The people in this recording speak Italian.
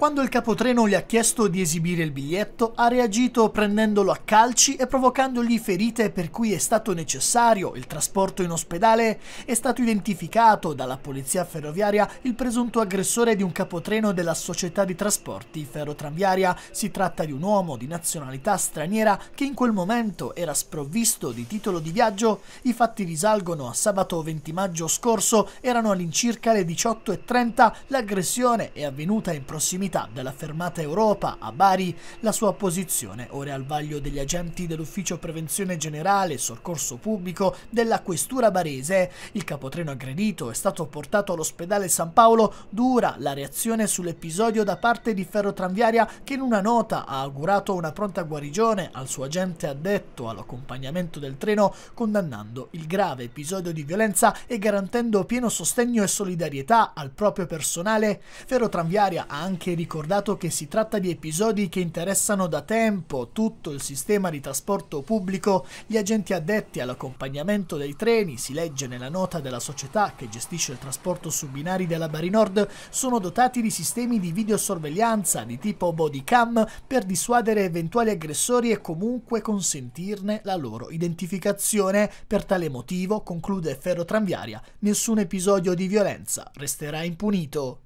Quando il capotreno gli ha chiesto di esibire il biglietto, ha reagito prendendolo a calci e provocandogli ferite per cui è stato necessario il trasporto in ospedale, è stato identificato dalla polizia ferroviaria il presunto aggressore di un capotreno della società di trasporti ferrotranviaria. Si tratta di un uomo di nazionalità straniera che in quel momento era sprovvisto di titolo di viaggio. I fatti risalgono a sabato 20 maggio scorso, erano all'incirca le 18.30, l'aggressione è avvenuta in prossimità della fermata Europa a Bari, la sua posizione ora è al vaglio degli agenti dell'Ufficio Prevenzione Generale e Soccorso Pubblico della Questura Barese. Il capotreno aggredito è stato portato all'ospedale San Paolo, dura la reazione sull'episodio da parte di Ferrotranviaria che in una nota ha augurato una pronta guarigione al suo agente addetto all'accompagnamento del treno, condannando il grave episodio di violenza e garantendo pieno sostegno e solidarietà al proprio personale. Ferrotranviaria ha anche ricordato che si tratta di episodi che interessano da tempo tutto il sistema di trasporto pubblico, gli agenti addetti all'accompagnamento dei treni, si legge nella nota della società che gestisce il trasporto su binari della Barinord, sono dotati di sistemi di videosorveglianza di tipo bodycam per dissuadere eventuali aggressori e comunque consentirne la loro identificazione. Per tale motivo, conclude Ferrotranviaria, nessun episodio di violenza resterà impunito.